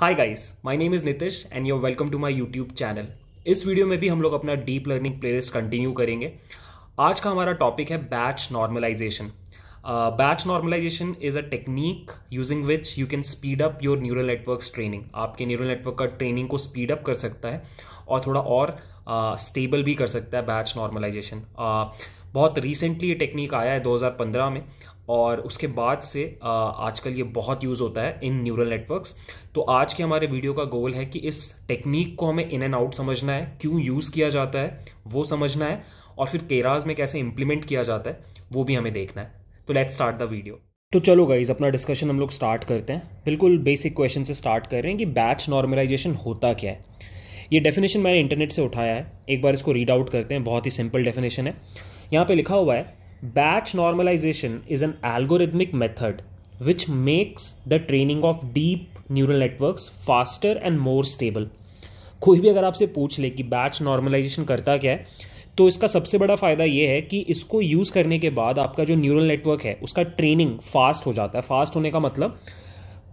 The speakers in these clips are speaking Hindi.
Hi guys my name is Nitish and you welcome to my YouTube channel इस वीडियो में भी हम लोग अपना डीप लर्निंग प्लेलिस्ट कंटिन्यू करेंगे आज का हमारा टॉपिक है batch normalization batch normalization is a technique using which you can speed up your neural network training आपके न्यूरल नेटवर्क का ट्रेनिंग को स्पीड अप कर सकता है और थोड़ा और स्टेबल uh, भी कर सकता है बैच नॉर्मलाइजेशन uh, बहुत रिसेंटली ये टेक्निक आया है 2015 में और उसके बाद से आजकल ये बहुत यूज़ होता है इन न्यूरल नेटवर्क्स तो आज के हमारे वीडियो का गोल है कि इस टेक्निक को हमें इन एंड आउट समझना है क्यों यूज़ किया जाता है वो समझना है और फिर केराज में कैसे इम्प्लीमेंट किया जाता है वो भी हमें देखना है तो लेट्स स्टार्ट द वीडियो तो चलो गाइज अपना डिस्कशन हम लोग स्टार्ट करते हैं बिल्कुल बेसिक क्वेश्चन से स्टार्ट कर रहे हैं कि बैच नॉर्मलाइजेशन होता क्या है ये डेफिनेशन मैंने इंटरनेट से उठाया है एक बार इसको रीड आउट करते हैं बहुत ही सिंपल डेफिनेशन है यहाँ पे लिखा हुआ है Batch normalization is an algorithmic method which makes the training of deep neural networks faster and more stable. कोई भी अगर आपसे पूछ ले कि बैच नॉर्मलाइजेशन करता क्या है तो इसका सबसे बड़ा फ़ायदा यह है कि इसको यूज़ करने के बाद आपका जो न्यूरल नेटवर्क है उसका ट्रेनिंग फास्ट हो जाता है फास्ट होने का मतलब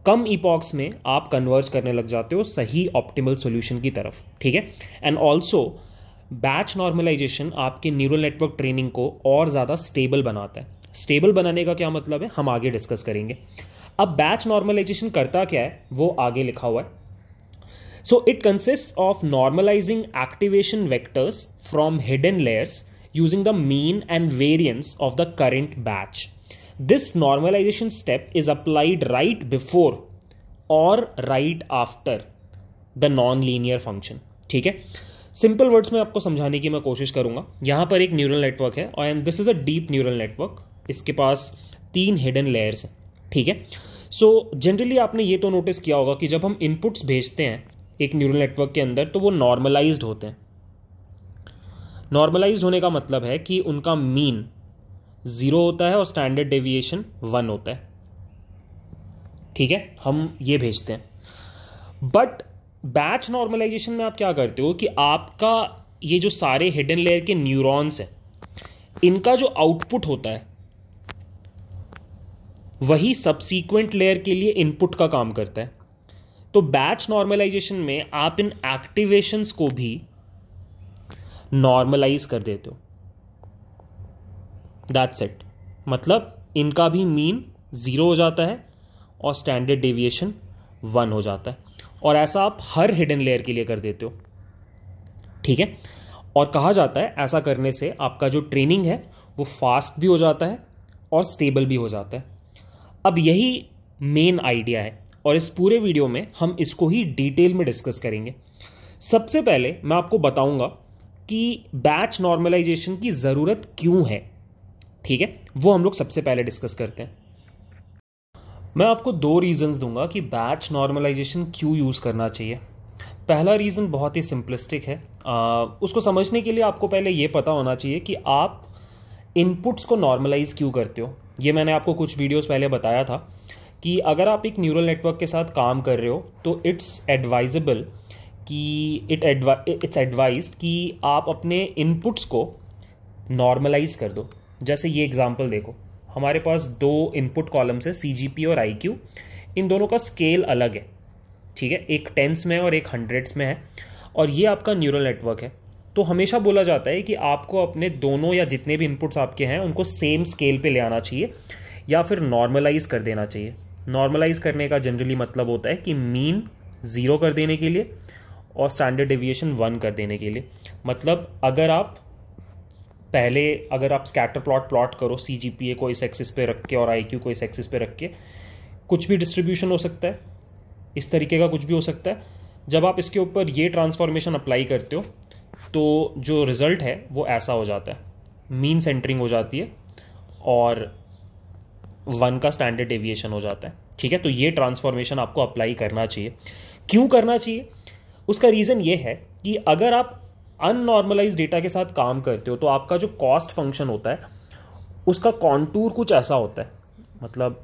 कम ईपॉक्स में आप कन्वर्ज करने लग जाते हो सही ऑप्टिमल सोल्यूशन की तरफ ठीक है एंड ऑल्सो बैच नॉर्मलाइजेशन आपके न्यूरल नेटवर्क ट्रेनिंग को और ज़्यादा स्टेबल बनाता है स्टेबल बनाने का क्या मतलब है हम आगे डिस्कस करेंगे अब बैच नॉर्मलाइजेशन करता क्या है वो आगे लिखा हुआ है so it consist of normalizing activation vectors from hidden layers using the mean and variance of the current batch this normalization step is applied right before और right after the non linear function ठीक है सिंपल वर्ड्स में आपको समझाने की मैं कोशिश करूंगा यहाँ पर एक न्यूरल नेटवर्क है और and this is a deep neural network इसके पास तीन हिडन लेयर्स हैं ठीक है सो so, जनरली आपने ये तो नोटिस किया होगा कि जब हम इनपुट्स भेजते हैं एक न्यूरल नेटवर्क के अंदर तो वो नॉर्मलाइज्ड होते हैं नॉर्मलाइज्ड होने का मतलब है कि उनका मीन ज़ीरो होता है और स्टैंडर्ड डेविएशन वन होता है ठीक है हम ये भेजते हैं बट बैच नॉर्मलाइजेशन में आप क्या करते हो कि आपका ये जो सारे हिडन लेयर के न्यूरॉन्स हैं इनका जो आउटपुट होता है वही सबसीक्वेंट लेयर के लिए इनपुट का काम करता है तो बैच नॉर्मलाइजेशन में आप इन एक्टिवेशंस को भी नॉर्मलाइज कर देते हो दैट्स इट मतलब इनका भी मीन ज़ीरो हो जाता है और स्टैंडर्ड डेविएशन वन हो जाता है और ऐसा आप हर हिडन लेयर के लिए कर देते हो ठीक है और कहा जाता है ऐसा करने से आपका जो ट्रेनिंग है वो फास्ट भी हो जाता है और स्टेबल भी हो जाता है अब यही मेन आइडिया है और इस पूरे वीडियो में हम इसको ही डिटेल में डिस्कस करेंगे सबसे पहले मैं आपको बताऊंगा कि बैच नॉर्मलाइजेशन की ज़रूरत क्यों है ठीक है वो हम लोग सबसे पहले डिस्कस करते हैं मैं आपको दो रीज़न्स दूंगा कि बैच नॉर्मलाइजेशन क्यों यूज़ करना चाहिए पहला रीज़न बहुत ही सिंपलिस्टिक है आ, उसको समझने के लिए आपको पहले ये पता होना चाहिए कि आप इनपुट्स को नॉर्मलाइज क्यों करते हो ये मैंने आपको कुछ वीडियोस पहले बताया था कि अगर आप एक न्यूरल नेटवर्क के साथ काम कर रहे हो तो इट्स एडवाइजेबल कि इट इट्स एडवाइज कि आप अपने इनपुट्स को नॉर्मलाइज कर दो जैसे ये एग्ज़ाम्पल देखो हमारे पास दो इनपुट कॉलम्स है सी और आई इन दोनों का स्केल अलग है ठीक है एक टेंस में और एक हंड्रेड्स में है और ये आपका न्यूरल नेटवर्क है तो हमेशा बोला जाता है कि आपको अपने दोनों या जितने भी इनपुट्स आपके हैं उनको सेम स्केल पे ले आना चाहिए या फिर नॉर्मलाइज कर देना चाहिए नॉर्मलाइज करने का जनरली मतलब होता है कि मीन ज़ीरो कर देने के लिए और स्टैंडर्ड डेविएशन वन कर देने के लिए मतलब अगर आप पहले अगर आप स्कैटर प्लॉट प्लॉट करो सी जी पी ए को इस एक्सिस पे रख के और आई क्यू को इस एक्सिस पे रख के कुछ भी डिस्ट्रीब्यूशन हो सकता है इस तरीके का कुछ भी हो सकता है जब आप इसके ऊपर ये ट्रांसफॉर्मेशन अप्लाई करते हो तो जो रिज़ल्ट है वो ऐसा हो जाता है मीन सेंटरिंग हो जाती है और वन का स्टैंडर्ड एविएशन हो जाता है ठीक है तो ये ट्रांसफॉर्मेशन आपको अप्लाई करना चाहिए क्यों करना चाहिए उसका रीज़न ये है कि अगर आप अननॉर्मलाइज डेटा के साथ काम करते हो तो आपका जो कॉस्ट फंक्शन होता है उसका कॉन्टूर कुछ ऐसा होता है मतलब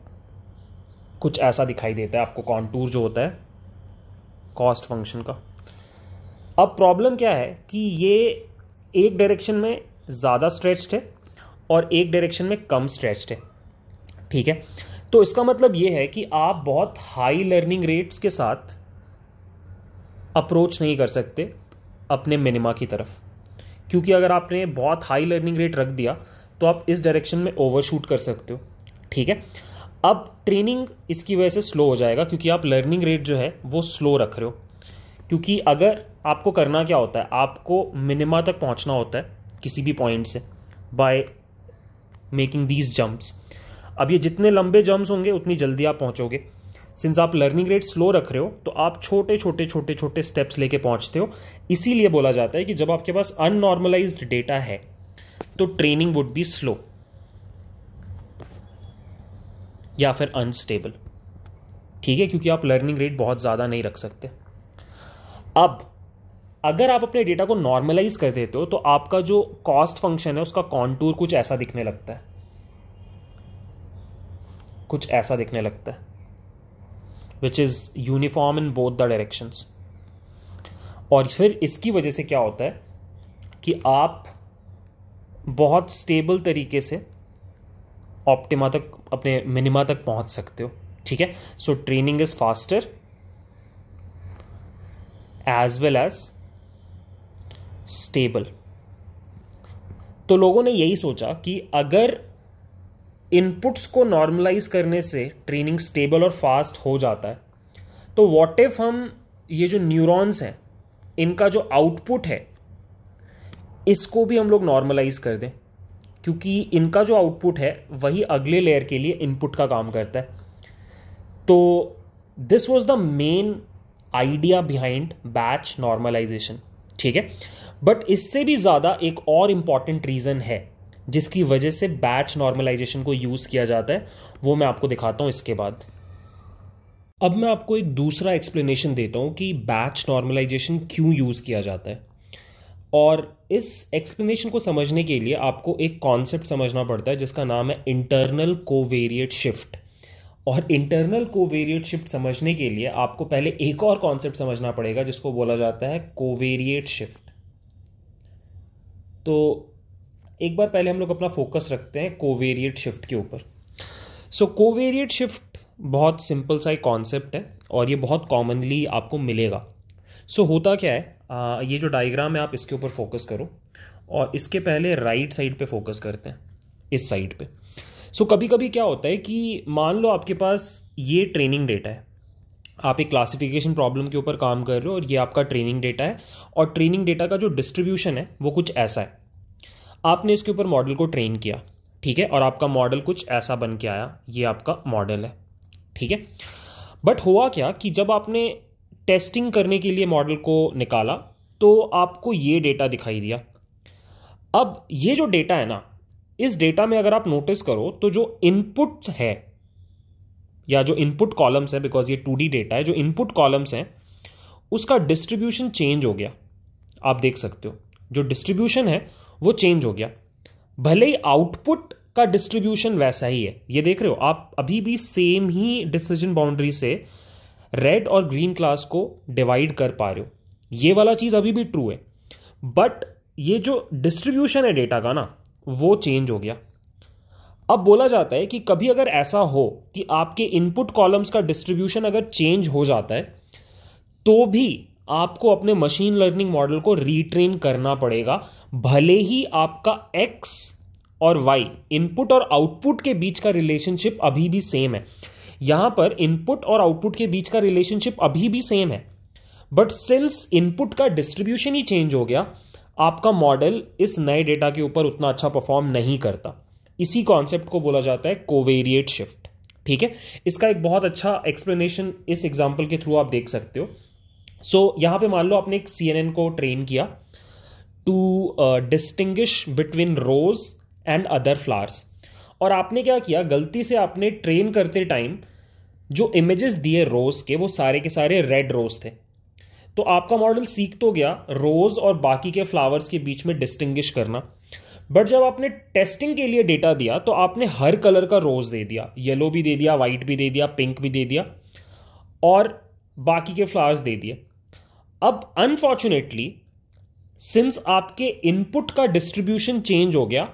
कुछ ऐसा दिखाई देता है आपको कॉन्टूर जो होता है कॉस्ट फंक्शन का अब प्रॉब्लम क्या है कि ये एक डायरेक्शन में ज़्यादा स्ट्रेच्ड है और एक डायरेक्शन में कम स्ट्रेच्ड है ठीक है तो इसका मतलब ये है कि आप बहुत हाई लर्निंग रेट्स के साथ अप्रोच नहीं कर सकते अपने मिनिमा की तरफ क्योंकि अगर आपने बहुत हाई लर्निंग रेट रख दिया तो आप इस डायरेक्शन में ओवरशूट कर सकते हो ठीक है अब ट्रेनिंग इसकी वजह से स्लो हो जाएगा क्योंकि आप लर्निंग रेट जो है वो स्लो रख रहे हो क्योंकि अगर आपको करना क्या होता है आपको मिनिमा तक पहुंचना होता है किसी भी पॉइंट से बाय मेकिंग दीज जंप्स अब ये जितने लंबे जंप्स होंगे उतनी जल्दी आप पहुंचोगे सिंस आप लर्निंग रेट स्लो रख रहे हो तो आप छोटे छोटे छोटे छोटे स्टेप्स लेके पहुंचते हो इसीलिए बोला जाता है कि जब आपके पास अननॉर्मलाइज डेटा है तो ट्रेनिंग वुड बी स्लो या फिर अनस्टेबल ठीक है क्योंकि आप लर्निंग रेट बहुत ज़्यादा नहीं रख सकते अब अगर आप अपने डेटा को नॉर्मलाइज कर देते हो तो आपका जो कॉस्ट फंक्शन है उसका कॉन्टूर कुछ ऐसा दिखने लगता है कुछ ऐसा दिखने लगता है which is uniform in both the directions और फिर इसकी वजह से क्या होता है कि आप बहुत स्टेबल तरीके से ऑप्टिमा तक अपने मिनिमा तक पहुंच सकते हो ठीक है so training is faster as well as stable तो लोगों ने यही सोचा कि अगर इनपुट्स को नॉर्मलाइज करने से ट्रेनिंग स्टेबल और फास्ट हो जाता है तो वॉट इफ हम ये जो न्यूरॉन्स हैं इनका जो आउटपुट है इसको भी हम लोग नॉर्मलाइज कर दें क्योंकि इनका जो आउटपुट है वही अगले लेयर के लिए इनपुट का काम करता है तो this was the main idea behind batch normalization ठीक है बट इससे भी ज़्यादा एक और इम्पॉर्टेंट रीज़न है जिसकी वजह से बैच नॉर्मलाइजेशन को यूज़ किया जाता है वो मैं आपको दिखाता हूँ इसके बाद अब मैं आपको एक दूसरा एक्सप्लेनेशन देता हूँ कि बैच नॉर्मलाइजेशन क्यों यूज़ किया जाता है और इस एक्सप्लेनेशन को समझने के लिए आपको एक कॉन्सेप्ट समझना पड़ता है जिसका नाम है इंटरनल कोवेरिएट शिफ्ट और इंटरनल कोवेरिएट शिफ्ट समझने के लिए आपको पहले एक और कॉन्सेप्ट समझना पड़ेगा जिसको बोला जाता है कोवेरिएट शिफ्ट तो एक बार पहले हम लोग अपना फोकस रखते हैं कोवेरिएट शिफ्ट के ऊपर सो कोवेरिएट शिफ्ट बहुत सिंपल सा एक कॉन्सेप्ट है और ये बहुत कॉमनली आपको मिलेगा सो so, होता क्या है आ, ये जो डायग्राम है आप इसके ऊपर फोकस करो और इसके पहले राइट साइड पे फोकस करते हैं इस साइड पे सो so, कभी कभी क्या होता है कि मान लो आपके पास ये ट्रेनिंग डेटा है आप एक क्लासिफिकेशन प्रॉब्लम के ऊपर काम कर रहे हो और ये आपका ट्रेनिंग डेटा है और ट्रेनिंग डेटा का जो डिस्ट्रीब्यूशन है वो कुछ ऐसा है आपने इसके ऊपर मॉडल को ट्रेन किया ठीक है और आपका मॉडल कुछ ऐसा बन के आया ये आपका मॉडल है ठीक है बट हुआ क्या कि जब आपने टेस्टिंग करने के लिए मॉडल को निकाला तो आपको ये डेटा दिखाई दिया अब ये जो डेटा है ना इस डेटा में अगर आप नोटिस करो तो जो इनपुट है या जो इनपुट कॉलम्स है बिकॉज ये टू डेटा है जो इनपुट कॉलम्स हैं उसका डिस्ट्रीब्यूशन चेंज हो गया आप देख सकते हो जो डिस्ट्रीब्यूशन है वो चेंज हो गया भले ही आउटपुट का डिस्ट्रीब्यूशन वैसा ही है ये देख रहे हो आप अभी भी सेम ही डिसीजन बाउंड्री से रेड और ग्रीन क्लास को डिवाइड कर पा रहे हो ये वाला चीज़ अभी भी ट्रू है बट ये जो डिस्ट्रीब्यूशन है डेटा का ना वो चेंज हो गया अब बोला जाता है कि कभी अगर ऐसा हो कि आपके इनपुट कॉलम्स का डिस्ट्रीब्यूशन अगर चेंज हो जाता है तो भी आपको अपने मशीन लर्निंग मॉडल को रीट्रेन करना पड़ेगा भले ही आपका एक्स और वाई इनपुट और आउटपुट के बीच का रिलेशनशिप अभी भी सेम है यहां पर इनपुट और आउटपुट के बीच का रिलेशनशिप अभी भी सेम है बट सिंस इनपुट का डिस्ट्रीब्यूशन ही चेंज हो गया आपका मॉडल इस नए डेटा के ऊपर उतना अच्छा परफॉर्म नहीं करता इसी कॉन्सेप्ट को बोला जाता है कोवेरिएट शिफ्ट ठीक है इसका एक बहुत अच्छा एक्सप्लेनेशन इस एग्जाम्पल के थ्रू आप देख सकते हो सो so, यहाँ पे मान लो आपने एक सी को ट्रेन किया to distinguish between rose and other flowers और आपने क्या किया गलती से आपने ट्रेन करते टाइम जो इमेजेस दिए रोज़ के वो सारे के सारे रेड रोज़ थे तो आपका मॉडल सीख तो गया रोज़ और बाकी के फ्लावर्स के बीच में डिस्टिंग्विश करना बट जब आपने टेस्टिंग के लिए डेटा दिया तो आपने हर कलर का रोज़ दे दिया येलो भी दे दिया वाइट भी दे दिया पिंक भी दे दिया और बाकी के फ्लावर्स दे दिए अब अनफॉर्चुनेटली सिंस आपके इनपुट का डिस्ट्रीब्यूशन चेंज हो गया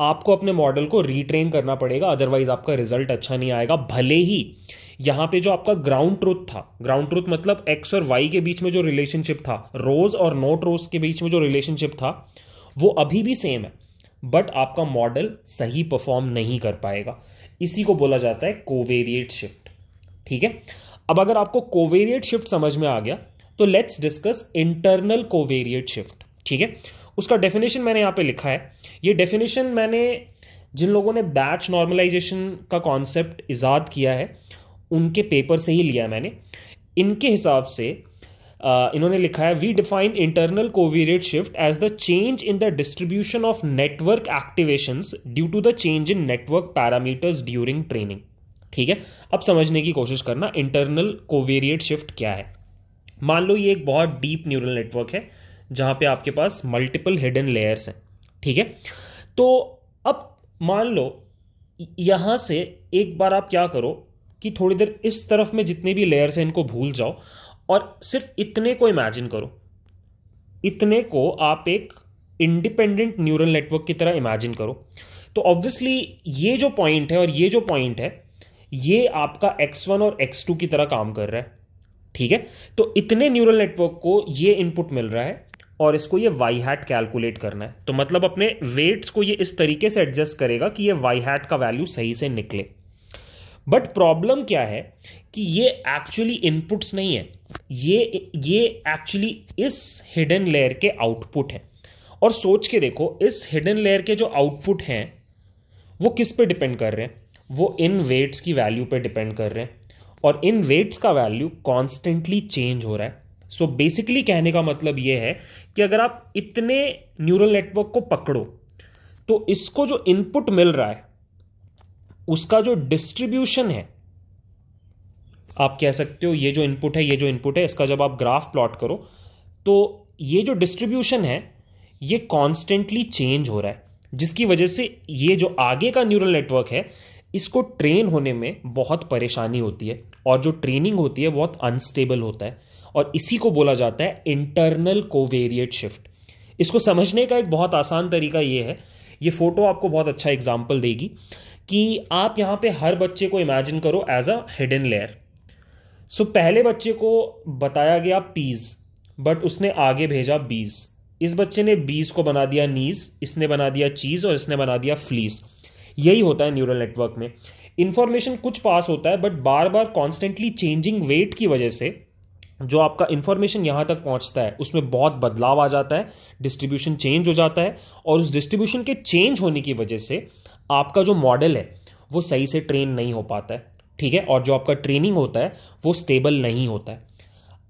आपको अपने मॉडल को रीट्रेन करना पड़ेगा अदरवाइज आपका रिजल्ट अच्छा नहीं आएगा भले ही यहां पे जो आपका ग्राउंड ट्रूथ था ग्राउंड ट्रूथ मतलब एक्स और वाई के बीच में जो रिलेशनशिप था रोज और नोट रोज के बीच में जो रिलेशनशिप था वो अभी भी सेम है बट आपका मॉडल सही परफॉर्म नहीं कर पाएगा इसी को बोला जाता है कोवेरिएट शिफ्ट ठीक है अब अगर आपको कोवेरिएट शिफ्ट समझ में आ गया तो let's discuss internal covariate shift ठीक है उसका डेफिनेशन मैंने यहाँ पे लिखा है ये डेफिनेशन मैंने जिन लोगों ने बैच नॉर्मलाइजेशन का कॉन्सेप्ट ईजाद किया है उनके पेपर से ही लिया मैंने इनके हिसाब से इन्होंने लिखा है we define internal covariate shift as the change in the distribution of network activations due to the change in network parameters during training ठीक है अब समझने की कोशिश करना इंटरनल कोवेरिएट शिफ्ट क्या है मान लो ये एक बहुत डीप न्यूरल नेटवर्क है जहाँ पे आपके पास मल्टीपल हिडन लेयर्स हैं ठीक है तो अब मान लो यहाँ से एक बार आप क्या करो कि थोड़ी देर इस तरफ में जितने भी लेयर्स हैं इनको भूल जाओ और सिर्फ इतने को इमेजिन करो इतने को आप एक इंडिपेंडेंट न्यूरल नेटवर्क की तरह इमेजिन करो तो ऑब्वियसली ये जो पॉइंट है और ये जो पॉइंट है ये आपका एक्स वन और एक्स टू की तरह काम कर रहा है ठीक है तो इतने न्यूरल नेटवर्क को ये इनपुट मिल रहा है और इसको ये वाई हैट कैलकुलेट करना है तो मतलब अपने रेट्स को ये इस तरीके से एडजस्ट करेगा कि ये वाई हैट का वैल्यू सही से निकले बट प्रॉब्लम क्या है कि ये एक्चुअली इनपुट्स नहीं है ये ये एक्चुअली इस हिडन लेयर के आउटपुट हैं और सोच के देखो इस हिडन लेयर के जो आउटपुट हैं वो किस पे डिपेंड कर रहे हैं वो इन वेट्स की वैल्यू पे डिपेंड कर रहे हैं और इन वेट्स का वैल्यू कॉन्स्टेंटली चेंज हो रहा है सो so बेसिकली कहने का मतलब ये है कि अगर आप इतने न्यूरल नेटवर्क को पकड़ो तो इसको जो इनपुट मिल रहा है उसका जो डिस्ट्रीब्यूशन है आप कह सकते हो ये जो इनपुट है ये जो इनपुट है इसका जब आप ग्राफ प्लॉट करो तो ये जो डिस्ट्रीब्यूशन है ये कॉन्स्टेंटली चेंज हो रहा है जिसकी वजह से ये जो आगे का न्यूरल नेटवर्क है इसको ट्रेन होने में बहुत परेशानी होती है और जो ट्रेनिंग होती है बहुत अनस्टेबल होता है और इसी को बोला जाता है इंटरनल कोवेरिएट शिफ्ट इसको समझने का एक बहुत आसान तरीका ये है ये फोटो आपको बहुत अच्छा एग्जाम्पल देगी कि आप यहाँ पे हर बच्चे को इमेजिन करो as a hidden layer so पहले बच्चे को बताया गया पीज बट उसने आगे भेजा बीज इस बच्चे ने बीज को बना दिया नीज इसने बना दिया चीज़ और इसने बना दिया फ्लीज़ यही होता है न्यूरल नेटवर्क में इन्फॉर्मेशन कुछ पास होता है बट बार बार कॉन्स्टेंटली चेंजिंग वेट की वजह से जो आपका इन्फॉर्मेशन यहाँ तक पहुँचता है उसमें बहुत बदलाव आ जाता है डिस्ट्रीब्यूशन चेंज हो जाता है और उस डिस्ट्रीब्यूशन के चेंज होने की वजह से आपका जो मॉडल है वो सही से ट्रेन नहीं हो पाता है ठीक है और जो आपका ट्रेनिंग होता है वो स्टेबल नहीं होता है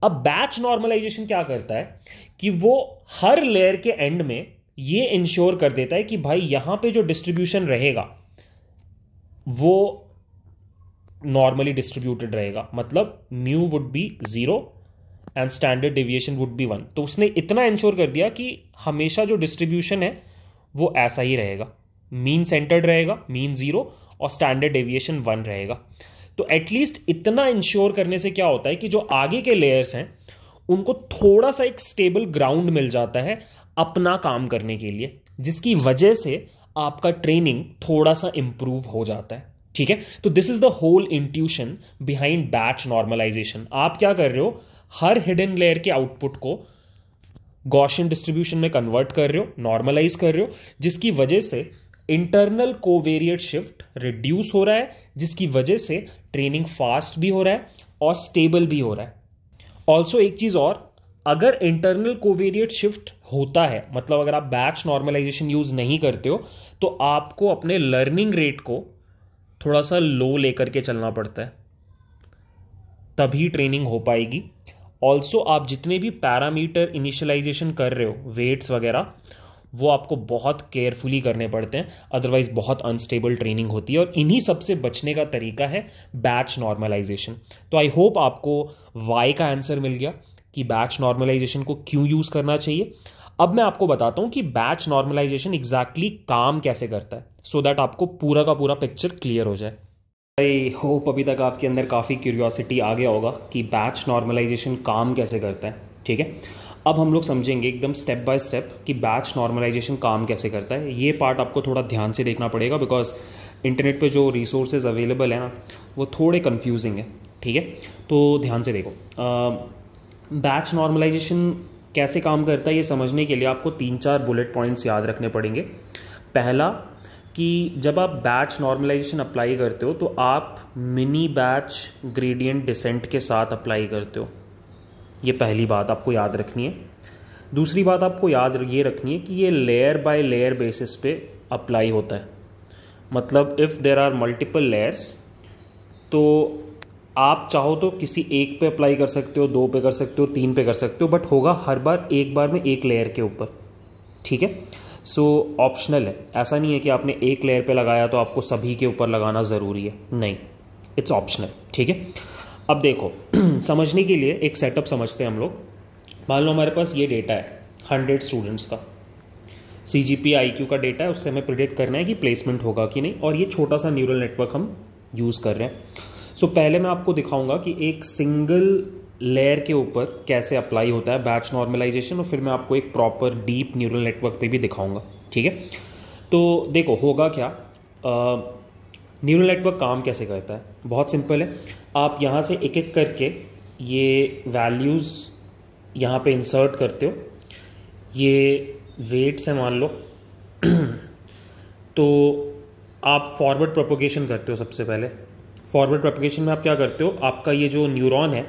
अब बैच नॉर्मलाइजेशन क्या करता है कि वो हर लेयर के एंड में ये इंश्योर कर देता है कि भाई यहाँ पे जो डिस्ट्रीब्यूशन रहेगा वो नॉर्मली डिस्ट्रीब्यूटेड रहेगा मतलब mu would be zero and standard deviation would be one तो उसने इतना इंश्योर कर दिया कि हमेशा जो डिस्ट्रीब्यूशन है वो ऐसा ही रहेगा मीन सेंटर्ड रहेगा मीन ज़ीरो और स्टैंडर्ड डेविएशन वन रहेगा तो एटलीस्ट इतना इंश्योर करने से क्या होता है कि जो आगे के लेयर्स हैं उनको थोड़ा सा एक स्टेबल ग्राउंड मिल जाता है अपना काम करने के लिए जिसकी वजह से आपका ट्रेनिंग थोड़ा सा इम्प्रूव हो जाता है ठीक है तो this is the whole intuition behind batch normalization आप क्या कर रहे हो हर हिडन लेयर के आउटपुट को गॉशन डिस्ट्रीब्यूशन में कन्वर्ट कर रहे हो नॉर्मलाइज कर रहे हो जिसकी वजह से इंटरनल कोवेरिएट शिफ्ट रिड्यूस हो रहा है जिसकी वजह से ट्रेनिंग फास्ट भी हो रहा है और स्टेबल भी हो रहा है ऑल्सो एक चीज़ और अगर इंटरनल कोवेरिएट शिफ्ट होता है मतलब अगर आप बैच नॉर्मलाइजेशन यूज़ नहीं करते हो तो आपको अपने लर्निंग रेट को थोड़ा सा लो लेकर के चलना पड़ता है तभी ट्रेनिंग हो पाएगी ऑल्सो आप जितने भी पैरामीटर इनिशलाइजेशन कर रहे हो वेट्स वगैरह वो आपको बहुत केयरफुली करने पड़ते हैं अदरवाइज बहुत अनस्टेबल ट्रेनिंग होती है और इन्हीं सबसे बचने का तरीका है बैच नॉर्मलाइजेशन तो आई होप आपको वाई का आंसर मिल गया कि बैच नॉर्मलाइजेशन को क्यों यूज़ करना चाहिए अब मैं आपको बताता हूँ कि बैच नॉर्मलाइजेशन एग्जैक्टली काम कैसे करता है सो so दैट आपको पूरा का पूरा पिक्चर क्लियर हो जाए आई होप अभी तक आपके अंदर काफ़ी क्यूरियोसिटी आ गया होगा कि बैच नॉर्मलाइजेशन काम कैसे करता है ठीक है अब हम लोग समझेंगे एकदम स्टेप बाय स्टेप कि बैच नॉर्मलाइजेशन काम कैसे करता है ये पार्ट आपको थोड़ा ध्यान से देखना पड़ेगा बिकॉज इंटरनेट पे जो रिसोर्सेज अवेलेबल हैं ना वो थोड़े कन्फ्यूजिंग है ठीक है तो ध्यान से देखो आ, बैच नॉर्मलाइजेशन कैसे काम करता है ये समझने के लिए आपको तीन चार बुलेट पॉइंट्स याद रखने पड़ेंगे पहला कि जब आप बैच नॉर्मलाइजेशन अप्लाई करते हो तो आप मिनी बैच ग्रेडियंट डिसेंट के साथ अप्लाई करते हो ये पहली बात आपको याद रखनी है दूसरी बात आपको याद ये रखनी है कि ये लेयर बाय लेयर बेसिस पे अप्लाई होता है मतलब if there are multiple layers तो आप चाहो तो किसी एक पे अप्लाई कर सकते हो दो पे कर सकते हो तीन पे कर सकते हो बट होगा हर बार एक बार में एक लेयर के ऊपर ठीक है सो so, ऑप्शनल है ऐसा नहीं है कि आपने एक लेयर पे लगाया तो आपको सभी के ऊपर लगाना ज़रूरी है नहीं इट्स ऑप्शनल ठीक है अब देखो समझने के लिए एक सेटअप समझते हैं हम लोग मान लो हमारे पास ये डेटा है हंड्रेड स्टूडेंट्स का C G P I Q का डेटा है उससे हमें प्रिडिक्ट करना है कि प्लेसमेंट होगा कि नहीं और ये छोटा सा न्यूरल नेटवर्क हम यूज़ कर रहे हैं सो so, पहले मैं आपको दिखाऊंगा कि एक सिंगल लेयर के ऊपर कैसे अप्लाई होता है बैच नॉर्मलाइजेशन और फिर मैं आपको एक प्रॉपर डीप न्यूरल नेटवर्क पे भी दिखाऊंगा ठीक है तो देखो होगा क्या न्यूरल नेटवर्क काम कैसे करता है बहुत सिंपल है आप यहाँ से एक एक करके ये वैल्यूज़ यहाँ पे इंसर्ट करते हो ये वेट्स हैं मान लो तो आप फॉरवर्ड प्रोपोगेशन करते हो सबसे पहले फॉरवर्ड प्रोपोगेशन में आप क्या करते हो आपका ये जो न्यूरॉन है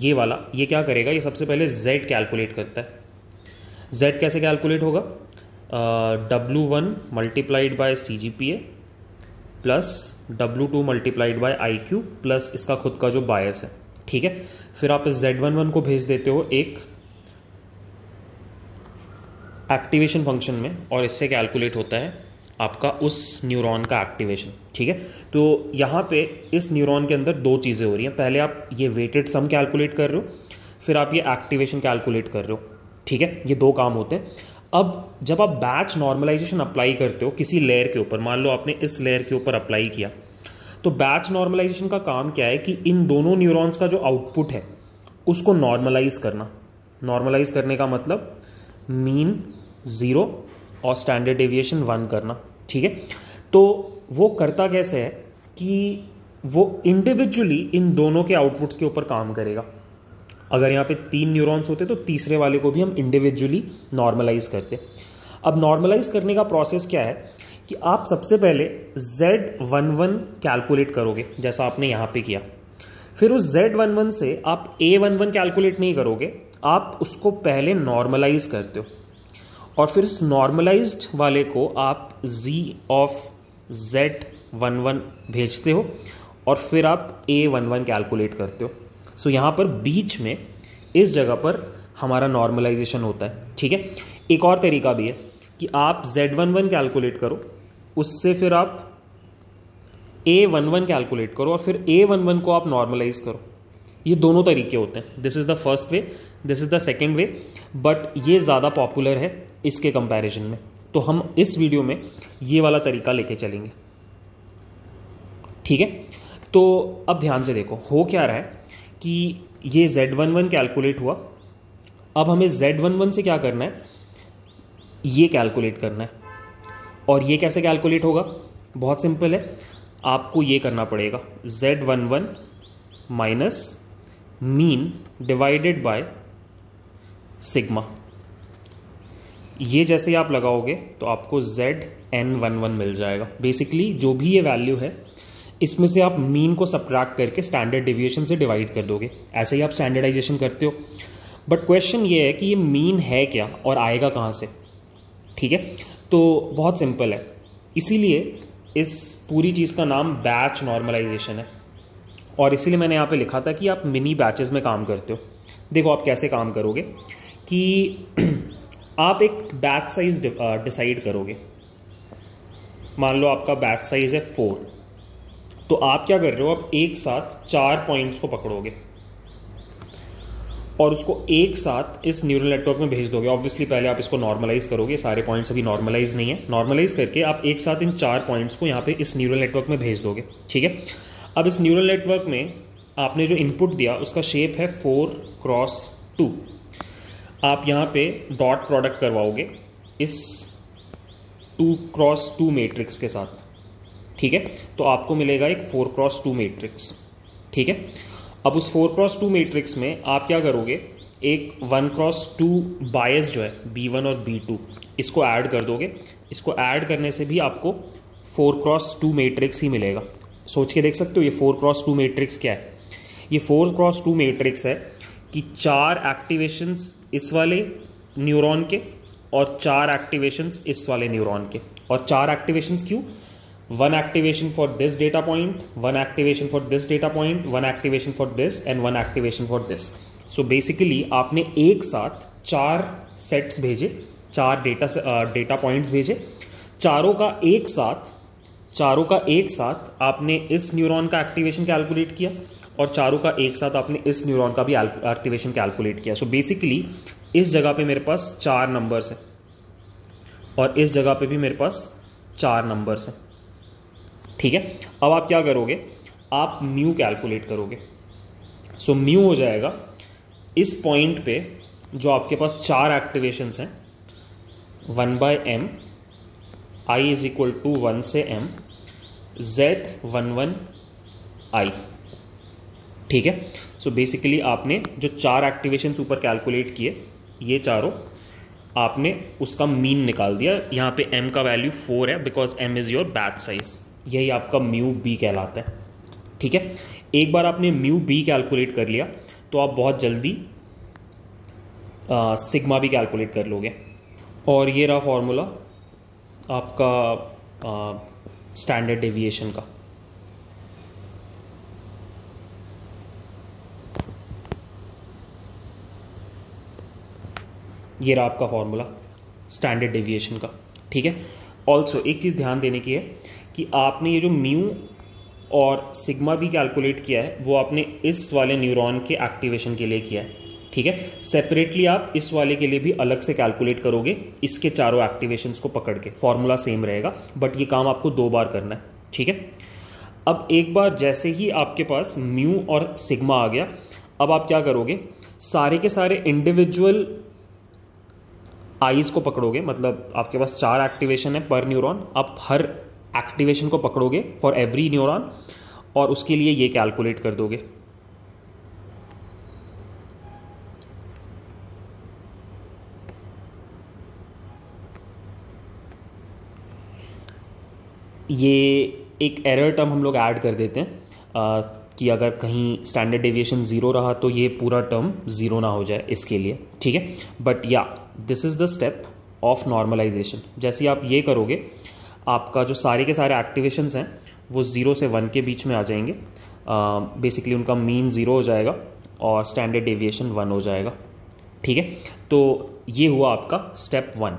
ये वाला ये क्या करेगा ये सबसे पहले जेड कैलकुलेट करता है जेड कैसे कैलकुलेट होगा W one multiplied by C G P A plus W two multiplied by I Q plus इसका खुद का जो बायस है ठीक है फिर आप इस जेड वन वन को भेज देते हो एक एक्टिवेशन फंक्शन में और इससे कैलकुलेट होता है आपका उस न्यूरॉन का एक्टिवेशन ठीक है तो यहाँ पे इस न्यूरॉन के अंदर दो चीज़ें हो रही हैं पहले आप ये वेटेड सम कैलकुलेट कर रहे हो फिर आप ये एक्टिवेशन कैलकुलेट कर रहे हो ठीक है ये दो काम होते हैं अब जब आप बैच नॉर्मलाइजेशन अप्लाई करते हो किसी लेयर के ऊपर मान लो आपने इस लेयर के ऊपर अप्लाई किया तो बैच नॉर्मलाइजेशन का काम क्या है कि इन दोनों न्यूरॉन्स का जो आउटपुट है उसको नॉर्मलाइज करना नॉर्मलाइज करने का मतलब मीन ज़ीरो और स्टैंडर्ड एविएशन वन करना ठीक है तो वो करता कैसे है कि वो इंडिविजुअली इन दोनों के आउटपुट्स के ऊपर काम करेगा अगर यहाँ पे तीन न्यूरॉन्स होते तो तीसरे वाले को भी हम इंडिविजुअली नॉर्मलाइज करते अब नॉर्मलाइज करने का प्रोसेस क्या है कि आप सबसे पहले जेड वन वन कैलकुलेट करोगे जैसा आपने यहाँ पे किया फिर उस जेड वन वन से आप ए वन वन कैलकुलेट नहीं करोगे आप उसको पहले नॉर्मलाइज करते हो और फिर इस नॉर्मलाइज्ड वाले को आप z of z one one भेजते हो और फिर आप ए वन वन कैलकुलेट करते हो सो so, यहाँ पर बीच में इस जगह पर हमारा नॉर्मलाइजेशन होता है ठीक है एक और तरीका भी है कि आप जेड वन वन कैलकुलेट करो उससे फिर आप ए वन वन कैलकुलेट करो और फिर ए वन वन को आप नॉर्मलाइज करो ये दोनों तरीके होते हैं this is the first way this is the second way but ये ज़्यादा पॉपुलर है इसके कंपैरिजन में तो हम इस वीडियो में ये वाला तरीका लेके चलेंगे ठीक है तो अब ध्यान से देखो हो क्या रहा है कि ये जेड वन वन कैलकुलेट हुआ अब हमें जेड वन वन से क्या करना है ये कैलकुलेट करना है और ये कैसे कैलकुलेट होगा बहुत सिंपल है आपको ये करना पड़ेगा Z one one minus mean divided by sigma ये जैसे ही आप लगाओगे तो आपको जेड एन वन वन मिल जाएगा बेसिकली जो भी ये वैल्यू है इसमें से आप मीन को सब्ट्रैक्ट करके स्टैंडर्ड डिविएशन से डिवाइड कर दोगे ऐसे ही आप स्टैंडर्डाइजेशन करते हो बट क्वेश्चन ये है कि ये मीन है क्या और आएगा कहाँ से ठीक है तो बहुत सिंपल है इसीलिए इस पूरी चीज़ का नाम बैच नॉर्मलाइजेशन है और इसीलिए मैंने यहाँ पे लिखा था कि आप मिनी बैचेस में काम करते हो देखो आप कैसे काम करोगे कि आप एक बैक साइज डिसाइड करोगे मान लो आपका बैक साइज है फोर तो आप क्या कर रहे हो आप एक साथ चार पॉइंट्स को पकड़ोगे और उसको एक साथ इस न्यूरल नेटवर्क में भेज दोगे ऑब्वियसली पहले आप इसको नॉर्मलाइज करोगे सारे पॉइंट्स अभी नॉर्मलाइज नहीं है नॉर्मलाइज करके आप एक साथ इन चार पॉइंट्स को यहाँ पे इस न्यूरल नेटवर्क में भेज दोगे ठीक है अब इस न्यूरल नेटवर्क में आपने जो इनपुट दिया उसका शेप है फोर क्रॉस टू आप यहाँ पे डॉट प्रोडक्ट करवाओगे इस टू क्रॉस टू मैट्रिक्स के साथ ठीक है तो आपको मिलेगा एक फोर क्रॉस टू मैट्रिक्स ठीक है अब उस फोर क्रॉस टू मैट्रिक्स में आप क्या करोगे एक वन क्रॉस टू बायस जो है बी वन और बी टू इसको ऐड कर दोगे इसको ऐड करने से भी आपको फोर क्रॉस टू मैट्रिक्स ही मिलेगा सोच के देख सकते हो ये फोर क्रॉस टू मैट्रिक्स क्या है ये फोर क्रॉस टू मैट्रिक्स है कि चार एक्टिवेशंस इस वाले न्यूरॉन के और चार एक्टिवेशंस इस वाले न्यूरॉन के और चार एक्टिवेशंस क्यों one activation for this data point one activation for this data point one activation for this and one activation for this so basically आपने एक साथ चार सेट्स भेजे चार डेटा डेटा पॉइंट्स भेजे चारों का एक साथ चारों का एक साथ आपने इस न्यूरॉन का एक्टिवेशन कैलकुलेट किया और चारों का एक साथ आपने इस न्यूरॉन का भी एक्टिवेशन कैलकुलेट किया सो so बेसिकली इस जगह पे मेरे पास चार नंबर्स हैं और इस जगह पे भी मेरे पास चार नंबर्स हैं ठीक है अब आप क्या करोगे आप म्यू कैलकुलेट करोगे सो so, म्यू हो जाएगा इस पॉइंट पे जो आपके पास चार एक्टिवेशंस हैं one by M I is equal to one से M Z one one I ठीक है सो so बेसिकली आपने जो चार एक्टिवेशन ऊपर कैलकुलेट किए ये चारों आपने उसका मीन निकाल दिया यहाँ पे m का वैल्यू फोर है because m is your batch size यही आपका म्यू b कहलाता है ठीक है एक बार आपने म्यू b कैलकुलेट कर लिया तो आप बहुत जल्दी सिग्मा भी कैलकुलेट कर लोगे और ये रहा फॉर्मूला आपका स्टैंडर्ड डेविएशन का ये रहा आपका फॉर्मूला स्टैंडर्ड डेविएशन का ठीक है ऑल्सो एक चीज़ ध्यान देने की है कि आपने ये जो म्यू और सिग्मा भी कैलकुलेट किया है वो आपने इस वाले न्यूरॉन के एक्टिवेशन के लिए किया है ठीक है सेपरेटली आप इस वाले के लिए भी अलग से कैलकुलेट करोगे इसके चारों एक्टिवेशंस को पकड़ के फॉर्मूला सेम रहेगा बट ये काम आपको दो बार करना है ठीक है अब एक बार जैसे ही आपके पास म्यू और सिग्मा आ गया अब आप क्या करोगे सारे के सारे इंडिविजुअल आईज को पकड़ोगे मतलब आपके पास चार एक्टिवेशन है पर न्यूरॉन आप हर एक्टिवेशन को पकड़ोगे फॉर एवरी न्यूरॉन और उसके लिए ये कैलकुलेट कर दोगे ये एक एरर टर्म हम लोग ऐड कर देते हैं आ, कि अगर कहीं स्टैंडर्ड डेविएशन ज़ीरो रहा तो ये पूरा टर्म ज़ीरो ना हो जाए इसके लिए ठीक है बट या this is the step of normalization जैसे आप ये करोगे आपका जो सारे के सारे एक्टिवेशंस हैं वो ज़ीरो से वन के बीच में आ जाएंगे बेसिकली uh, उनका मीन ज़ीरो हो जाएगा और स्टैंडर्ड डेविएशन वन हो जाएगा ठीक है तो ये हुआ आपका स्टेप वन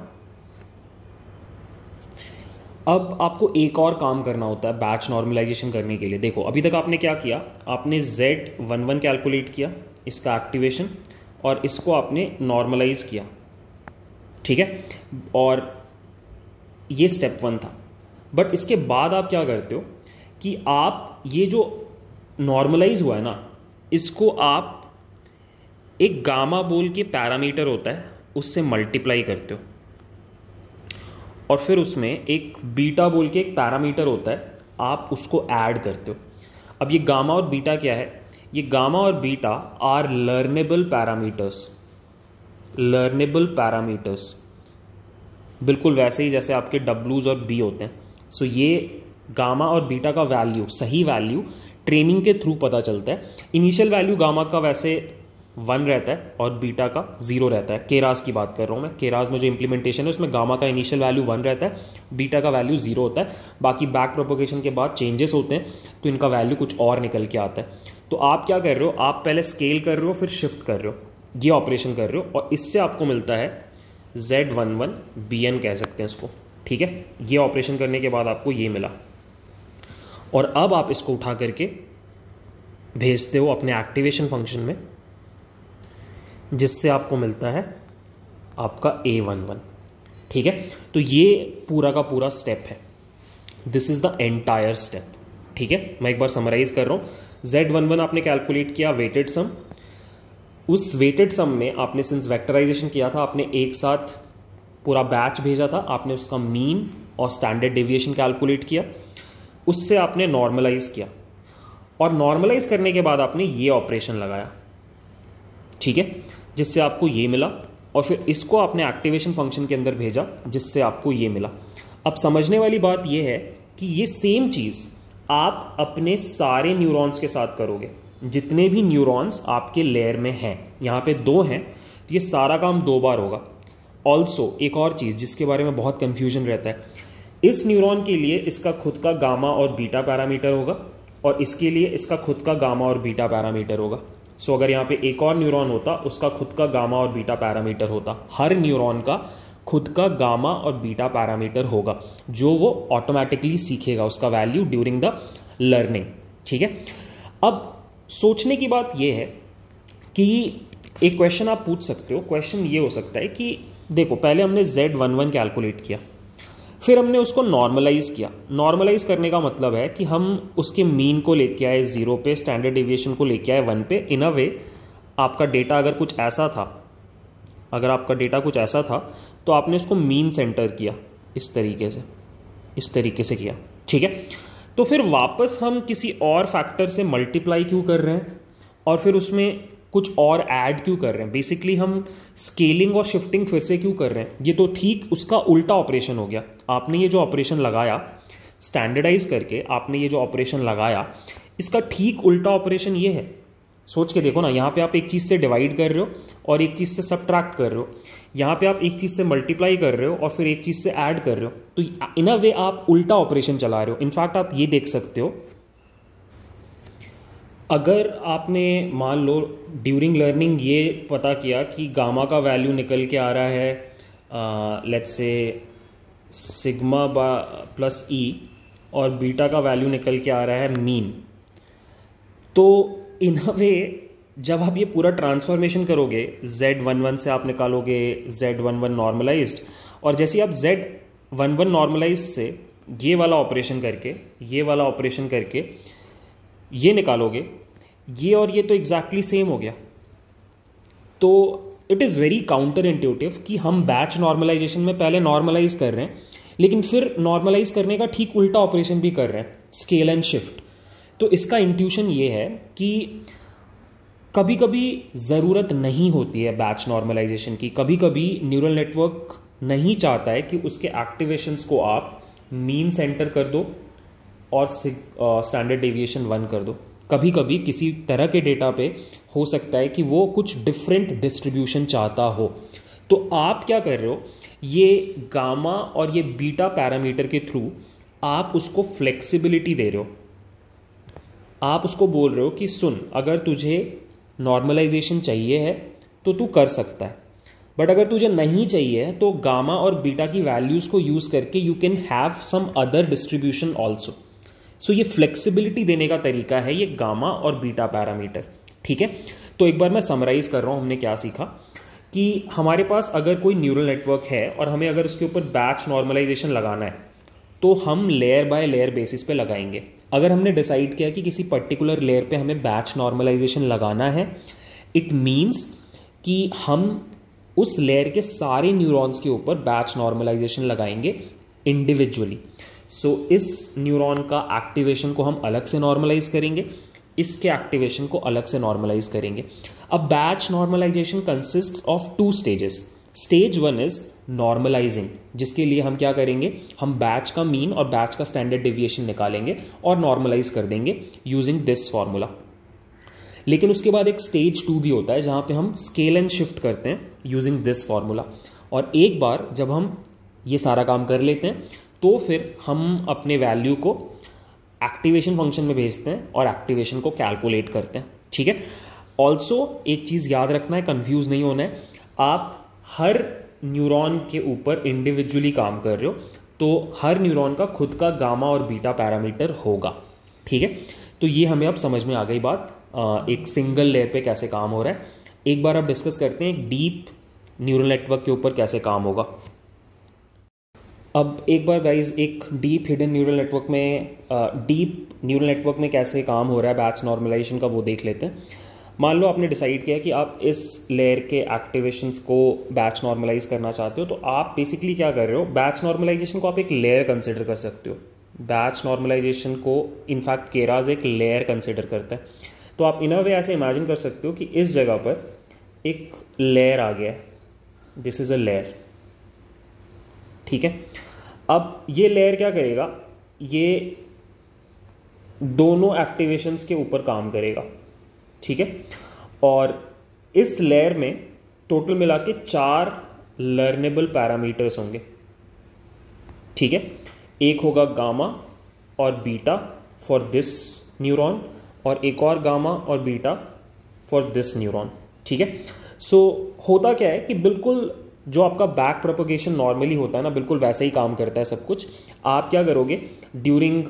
अब आपको एक और काम करना होता है बैच नॉर्मलाइजेशन करने के लिए देखो अभी तक आपने क्या किया आपने Z11 कैलकुलेट किया इसका एक्टिवेशन और इसको आपने नॉर्मलाइज किया ठीक है और ये स्टेप वन था बट इसके बाद आप क्या करते हो कि आप ये जो नॉर्मलाइज हुआ है ना इसको आप एक गामा बोल के पैरामीटर होता है उससे मल्टीप्लाई करते हो और फिर उसमें एक बीटा बोल के एक पैरामीटर होता है आप उसको ऐड करते हो अब ये गामा और बीटा क्या है ये गामा और beta are learnable parameters learnable parameters बिल्कुल वैसे ही जैसे आपके डब्लूज और बी होते हैं सो ये गामा और बीटा का वैल्यू सही वैल्यू ट्रेनिंग के थ्रू पता चलता है इनिशियल वैल्यू गामा का वैसे वन रहता है और बीटा का जीरो रहता है केरास की बात कर रहा हूँ मैं केरास में जो इम्प्लीमेंटेशन है उसमें गामा का इनिशियल वैल्यू वन रहता है बीटा का वैल्यू जीरो होता है बाकी बैक प्रोपोगेशन के बाद चेंजेस होते हैं तो इनका वैल्यू कुछ और निकल के आता है तो आप क्या कर रहे हो आप पहले स्केल कर रहे हो फिर शिफ्ट कर रहे हो ये ऑपरेशन कर रहे हो और इससे आपको मिलता है Z one one B N कह सकते हैं इसको ठीक है ये ऑपरेशन करने के बाद आपको ये मिला और अब आप इसको उठा करके भेजते हो अपने एक्टिवेशन फंक्शन में जिससे आपको मिलता है आपका ए वन वन ठीक है तो ये पूरा का पूरा स्टेप है this is the entire step ठीक है मैं एक बार समराइज कर रहा हूँ जेड वन वन आपने कैलकुलेट किया वेटेड सम उस वेटेड सम में आपने सिंस वेक्टराइजेशन किया था आपने एक साथ पूरा बैच भेजा था आपने उसका मीन और स्टैंडर्ड डेविएशन कैलकुलेट किया उससे आपने नॉर्मलाइज किया और नॉर्मलाइज करने के बाद आपने ये ऑपरेशन लगाया ठीक है जिससे आपको ये मिला और फिर इसको आपने एक्टिवेशन फंक्शन के अंदर भेजा जिससे आपको ये मिला अब समझने वाली बात यह है कि ये सेम चीज़ आप अपने सारे न्यूरॉन्स के साथ करोगे जितने भी न्यूरॉन्स आपके लेयर में हैं यहाँ पे दो हैं ये सारा काम दो बार होगा ऑल्सो एक और चीज़ जिसके बारे में बहुत कन्फ्यूजन रहता है इस न्यूरॉन के लिए इसका खुद का गामा और बीटा पैरामीटर होगा और इसके लिए इसका खुद का गामा और बीटा पैरामीटर होगा सो so, अगर यहाँ पे एक और न्यूरॉन होता उसका खुद का गामा और बीटा पैरामीटर होता हर न्यूरॉन का खुद का गामा और बीटा पैरामीटर होगा जो वो ऑटोमेटिकली सीखेगा उसका वैल्यू ड्यूरिंग द लर्निंग ठीक है अब सोचने की बात यह है कि एक क्वेश्चन आप पूछ सकते हो क्वेश्चन ये हो सकता है कि देखो पहले हमने जेड वन वन कैलकुलेट किया फिर हमने उसको नॉर्मलाइज किया नॉर्मलाइज करने का मतलब है कि हम उसके मीन को लेके आए ज़ीरो पे स्टैंडर्ड एविएशन को लेके आए वन पे इन अ वे आपका डेटा अगर कुछ ऐसा था अगर आपका डेटा कुछ ऐसा था तो आपने उसको मीन सेंटर किया इस तरीके से इस तरीके से किया ठीक है तो फिर वापस हम किसी और फैक्टर से मल्टीप्लाई क्यों कर रहे हैं और फिर उसमें कुछ और ऐड क्यों कर रहे हैं बेसिकली हम स्केलिंग और शिफ्टिंग फिर से क्यों कर रहे हैं ये तो ठीक उसका उल्टा ऑपरेशन हो गया आपने ये जो ऑपरेशन लगाया स्टैंडर्डाइज करके आपने ये जो ऑपरेशन लगाया इसका ठीक उल्टा ऑपरेशन ये है सोच के देखो ना यहाँ पे आप एक चीज़ से डिवाइड कर रहे हो और एक चीज़ से सब्ट्रैक्ट कर रहे हो यहाँ पे आप एक चीज़ से मल्टीप्लाई कर रहे हो और फिर एक चीज़ से ऐड कर रहे हो तो इन अ वे आप उल्टा ऑपरेशन चला रहे हो इनफैक्ट आप ये देख सकते हो अगर आपने मान लो ड्यूरिंग लर्निंग ये पता किया कि गामा का वैल्यू निकल के आ रहा है लेट्स से सिग्मा बा प्लस ई और बीटा का वैल्यू निकल के आ रहा है मीन तो इन अ वे जब आप ये पूरा ट्रांसफॉर्मेशन करोगे जेड वन वन से आप निकालोगे जेड वन वन और जैसे आप जेड वन वन नॉर्मलाइज से ये वाला ऑपरेशन करके ये वाला ऑपरेशन करके ये निकालोगे ये और ये तो एग्जैक्टली exactly सेम हो गया तो it is very counter intuitive कि हम बैच नॉर्मलाइजेशन में पहले नॉर्मलाइज कर रहे हैं लेकिन फिर नॉर्मलाइज करने का ठीक उल्टा ऑपरेशन भी कर रहे हैं स्केल एंड शिफ्ट तो इसका इंट्यूशन ये है कि कभी कभी ज़रूरत नहीं होती है बैच नॉर्मलाइजेशन की कभी कभी न्यूरल नेटवर्क नहीं चाहता है कि उसके एक्टिवेशंस को आप मीन सेंटर कर दो और स्टैंडर्ड डेविएशन वन कर दो कभी कभी किसी तरह के डेटा पे हो सकता है कि वो कुछ डिफरेंट डिस्ट्रीब्यूशन चाहता हो तो आप क्या कर रहे हो ये गामा और ये बीटा पैरामीटर के थ्रू आप उसको फ्लेक्सिबिलिटी दे रहे हो आप उसको बोल रहे हो कि सुन अगर तुझे नॉर्मलाइजेशन चाहिए है तो तू कर सकता है बट अगर तुझे नहीं चाहिए तो गामा और बीटा की वैल्यूज़ को यूज़ करके you can have some other distribution also so ये फ्लेक्सिबिलिटी देने का तरीका है ये गामा और बीटा पैरामीटर ठीक है तो एक बार मैं समराइज़ कर रहा हूँ हमने क्या सीखा कि हमारे पास अगर कोई न्यूरल नेटवर्क है और हमें अगर उसके ऊपर बैच नॉर्मलाइजेशन लगाना है तो हम लेयर बाय लेयर बेसिस पे लगाएंगे अगर हमने डिसाइड किया कि किसी पर्टिकुलर लेयर पे हमें बैच नॉर्मलाइजेशन लगाना है इट मीन्स कि हम उस लेयर के सारे न्यूरॉन्स के ऊपर बैच नॉर्मलाइजेशन लगाएंगे इंडिविजुअली सो so, इस न्यूरॉन का एक्टिवेशन को हम अलग से नॉर्मलाइज करेंगे इसके एक्टिवेशन को अलग से नॉर्मलाइज करेंगे अब batch normalization consist of two stages stage one is normalizing जिसके लिए हम क्या करेंगे हम बैच का मीन और बैच का स्टैंडर्ड डिविएशन निकालेंगे और नॉर्मलाइज कर देंगे यूजिंग दिस फॉर्मूला लेकिन उसके बाद एक स्टेज टू भी होता है जहाँ पे हम स्केल एंड शिफ्ट करते हैं यूजिंग दिस फॉर्मूला और एक बार जब हम ये सारा काम कर लेते हैं तो फिर हम अपने वैल्यू को एक्टिवेशन फंक्शन में भेजते हैं और एक्टिवेशन को कैलकुलेट करते हैं ठीक है ऑल्सो एक चीज़ याद रखना है कन्फ्यूज़ नहीं होना है आप हर न्यूरॉन के ऊपर इंडिविजुअली काम कर रहे हो तो हर न्यूरॉन का खुद का गामा और बीटा पैरामीटर होगा ठीक है तो ये हमें अब समझ में आ गई बात एक सिंगल लेयर पे कैसे काम हो रहा है एक बार आप डिस्कस करते हैं डीप न्यूरल नेटवर्क के ऊपर कैसे काम होगा अब एक बार गाइज एक डीप हिडन न्यूरल नेटवर्क में डीप न्यूरल नेटवर्क में कैसे काम हो रहा है बैच नॉर्मलाइजेशन का वो देख लेते हैं मान लो आपने डिसाइड किया कि आप इस लेयर के एक्टिवेशंस को बैच नॉर्मलाइज करना चाहते हो तो आप बेसिकली क्या कर रहे हो बैच नॉर्मलाइजेशन को आप एक लेयर कंसिडर कर सकते हो बैच नॉर्मलाइजेशन को इनफैक्ट केराज एक लेयर कंसिडर करता है तो आप इन अ वे ऐसे इमेजिन कर सकते हो कि इस जगह पर एक लेयर आ गया है दिस इज़ अ लेयर ठीक है अब ये लेयर क्या करेगा ये दोनों एक्टिवेशंस के ऊपर काम करेगा ठीक है और इस लेयर में टोटल मिला के चार लर्नेबल पैरामीटर्स होंगे ठीक है एक होगा गामा और बीटा फॉर दिस न्यूरॉन और एक और गामा और बीटा फॉर दिस न्यूरॉन ठीक है सो होता क्या है कि बिल्कुल जो आपका बैक प्रोपोगेशन नॉर्मली होता है ना बिल्कुल वैसे ही काम करता है सब कुछ आप क्या करोगे ड्यूरिंग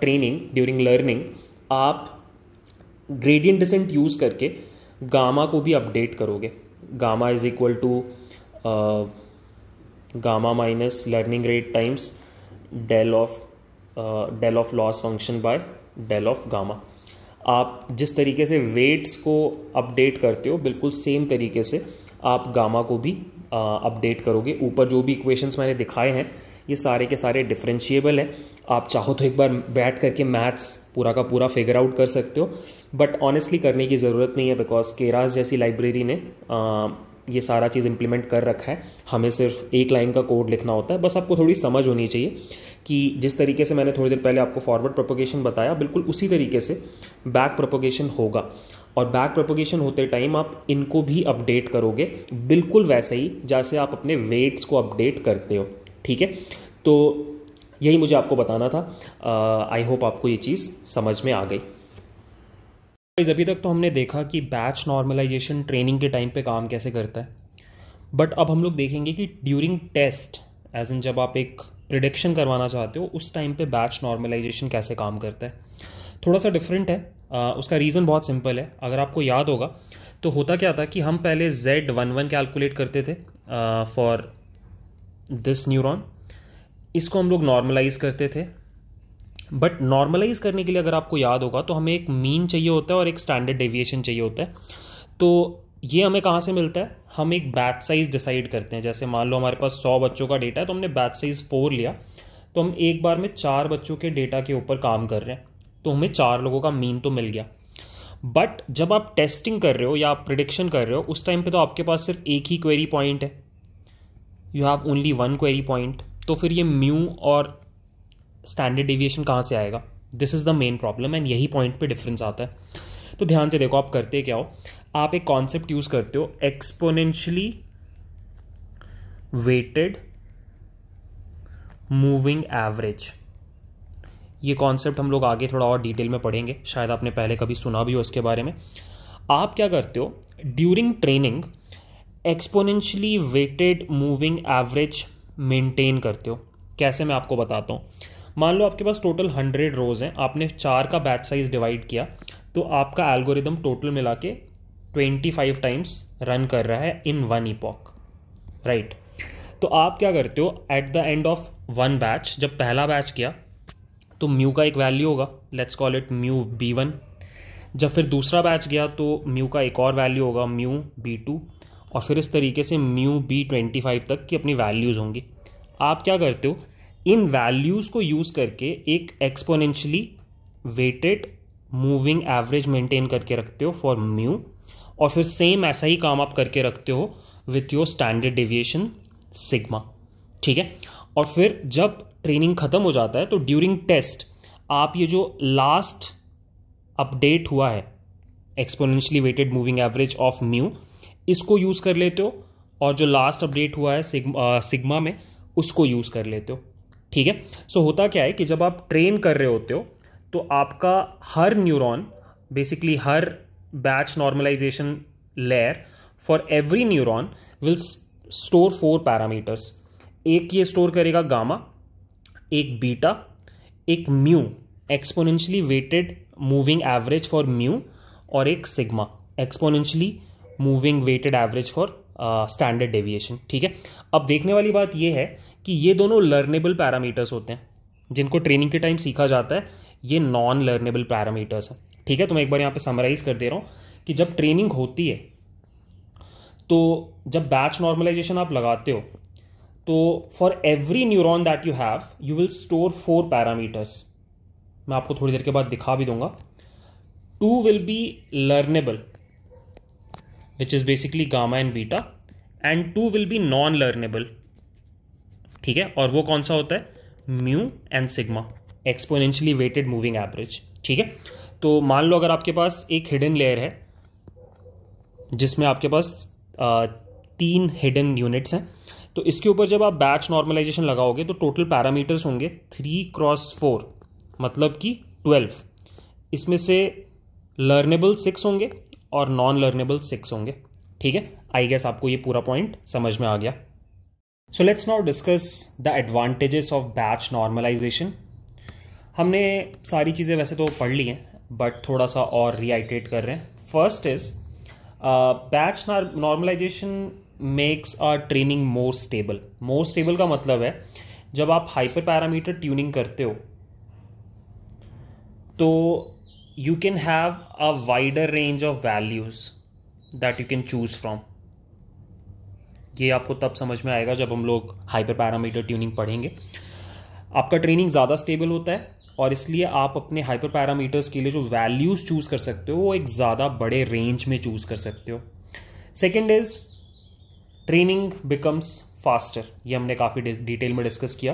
ट्रेनिंग ड्यूरिंग लर्निंग आप ग्रेडियंट डिसेंट यूज़ करके गामा को भी अपडेट करोगे gamma is equal to gamma minus learning rate times del of del of loss function by del of gamma आप जिस तरीके से वेट्स को अपडेट करते हो बिल्कुल सेम तरीके से आप गामा को भी अपडेट uh, करोगे ऊपर जो भी इक्वेशंस मैंने दिखाए हैं ये सारे के सारे डिफरेंशिएबल हैं आप चाहो तो एक बार बैठ करके मैथ्स पूरा का पूरा फिगर आउट कर सकते हो बट ऑनेस्टली करने की ज़रूरत नहीं है बिकॉज केरास जैसी लाइब्रेरी ने आ, ये सारा चीज़ इम्प्लीमेंट कर रखा है हमें सिर्फ एक लाइन का कोड लिखना होता है बस आपको थोड़ी समझ होनी चाहिए कि जिस तरीके से मैंने थोड़ी देर पहले आपको फॉरवर्ड प्रोपोगेशन बताया बिल्कुल उसी तरीके से बैक प्रोपोगेशन होगा और बैक प्रोपोगेशन होते टाइम आप इनको भी अपडेट करोगे बिल्कुल वैसे ही जैसे आप अपने वेट्स को अपडेट करते हो ठीक है तो यही मुझे आपको बताना था आई होप आपको ये चीज़ समझ में आ गई इस अभी तक तो हमने देखा कि बैच नॉर्मलाइजेशन ट्रेनिंग के टाइम पे काम कैसे करता है बट अब हम लोग देखेंगे कि ड्यूरिंग टेस्ट एज इन जब आप एक प्रिडिक्शन करवाना चाहते हो उस टाइम पे बैच नॉर्मलाइजेशन कैसे काम करता है थोड़ा सा डिफरेंट है आ, उसका रीज़न बहुत सिंपल है अगर आपको याद होगा तो होता क्या था कि हम पहले जेड वन वन कैलकुलेट करते थे फॉर दिस न्यूरॉन इसको हम लोग नॉर्मलाइज करते थे बट नॉर्मलाइज करने के लिए अगर आपको याद होगा तो हमें एक मीन चाहिए होता है और एक स्टैंडर्ड डेविएशन चाहिए होता है तो ये हमें कहाँ से मिलता है हम एक बैच साइज डिसाइड करते हैं जैसे मान लो हमारे पास सौ बच्चों का डेटा है तो हमने बैच साइज फोर लिया तो हम एक बार में चार बच्चों के डेटा के ऊपर काम कर रहे हैं तो हमें चार लोगों का मीन तो मिल गया बट जब आप टेस्टिंग कर रहे हो या आप प्रिडिक्शन कर रहे हो उस टाइम पे तो आपके पास सिर्फ एक ही क्वेरी पॉइंट है you have only one query point तो फिर ये म्यू और स्टैंडर्ड डिविएशन कहाँ से आएगा this is the main problem and यही पॉइंट पे डिफरेंस आता है तो ध्यान से देखो आप करते क्या हो आप एक कॉन्सेप्ट यूज़ करते हो एक्सपोनेंशली वेटेड मूविंग एवरेज ये कॉन्सेप्ट हम लोग आगे थोड़ा और डिटेल में पढ़ेंगे शायद आपने पहले कभी सुना भी हो इसके बारे में आप क्या करते हो during training exponentially weighted moving average maintain करते हो कैसे मैं आपको बताता हूँ मान लो आपके पास टोटल हंड्रेड रोज हैं आपने चार का बैच साइज डिवाइड किया तो आपका एल्गोरिदम टोटल मिला के ट्वेंटी फाइव टाइम्स रन कर रहा है इन वन ईपॉक राइट तो आप क्या करते हो at the end of one batch जब पहला बैच किया तो म्यू का एक वैल्यू होगा let's call it mu B one जब फिर दूसरा बैच गया तो म्यू का एक और वैल्यू होगा म्यू बी टू और फिर इस तरीके से म्यू बी ट्वेंटी फाइव तक की अपनी वैल्यूज़ होंगी आप क्या करते हो इन वैल्यूज़ को यूज़ करके एक exponentially weighted moving average maintain करके रखते हो फॉर म्यू और फिर सेम ऐसा ही काम आप करके रखते हो with your standard deviation sigma ठीक है और फिर जब ट्रेनिंग ख़त्म हो जाता है तो ड्यूरिंग टेस्ट आप ये जो लास्ट अपडेट हुआ है exponentially weighted moving average of mu इसको यूज़ कर लेते हो और जो लास्ट अपडेट हुआ है सिग्मा सिग्मा uh, में उसको यूज़ कर लेते हो ठीक है सो होता क्या है कि जब आप ट्रेन कर रहे होते हो तो आपका हर न्यूरॉन बेसिकली हर batch normalization layer for every neuron will store four parameters एक ये स्टोर करेगा गामा एक बीटा एक mu exponentially weighted moving average for mu और एक sigma exponentially moving weighted average for standard deviation ठीक है अब देखने वाली बात यह है कि ये दोनों लर्नेबल पैरामीटर्स होते हैं जिनको ट्रेनिंग के टाइम सीखा जाता है ये नॉन लर्नेबल पैरामीटर्स हैं ठीक है तो मैं एक बार यहाँ पे समराइज कर दे रहा हूँ कि जब ट्रेनिंग होती है तो जब बैच नॉर्मलाइजेशन आप लगाते हो तो for every neuron that you have you will store four parameters मैं आपको थोड़ी देर के बाद दिखा भी दूंगा two will be learnable which is basically gamma and beta and two will be non learnable ठीक है और वो कौन सा होता है mu and sigma exponentially weighted moving average ठीक है तो मान लो अगर आपके पास एक हिडन लेयर है जिसमें आपके पास तीन हिडन यूनिट्स हैं तो इसके ऊपर जब आप बैच नॉर्मलाइजेशन लगाओगे तो टोटल पैरामीटर्स होंगे थ्री क्रॉस फोर मतलब कि ट्वेल्व इसमें से लर्नेबल सिक्स होंगे और नॉन लर्नेबल सिक्स होंगे ठीक है आई गेस आपको ये पूरा पॉइंट समझ में आ गया so let's now discuss the advantages of batch normalization हमने सारी चीज़ें वैसे तो पढ़ ली हैं बट थोड़ा सा और रिहाइट्रेट कर रहे हैं first is batch normalization makes our training more stable more stable का मतलब है जब आप हाइपर पैरामीटर ट्यूनिंग करते हो तो you can have a wider range of values that you can choose from ये आपको तब समझ में आएगा जब हम लोग हाइपर पैरामीटर ट्यूनिंग पढ़ेंगे आपका ट्रेनिंग ज़्यादा स्टेबल होता है और इसलिए आप अपने हाइपर पैरामीटर्स के लिए जो वैल्यूज़ चूज़ कर सकते हो वो एक ज़्यादा बड़े रेंज में चूज़ कर सकते हो second is training becomes faster ये हमने काफ़ी डिटेल में डिस्कस किया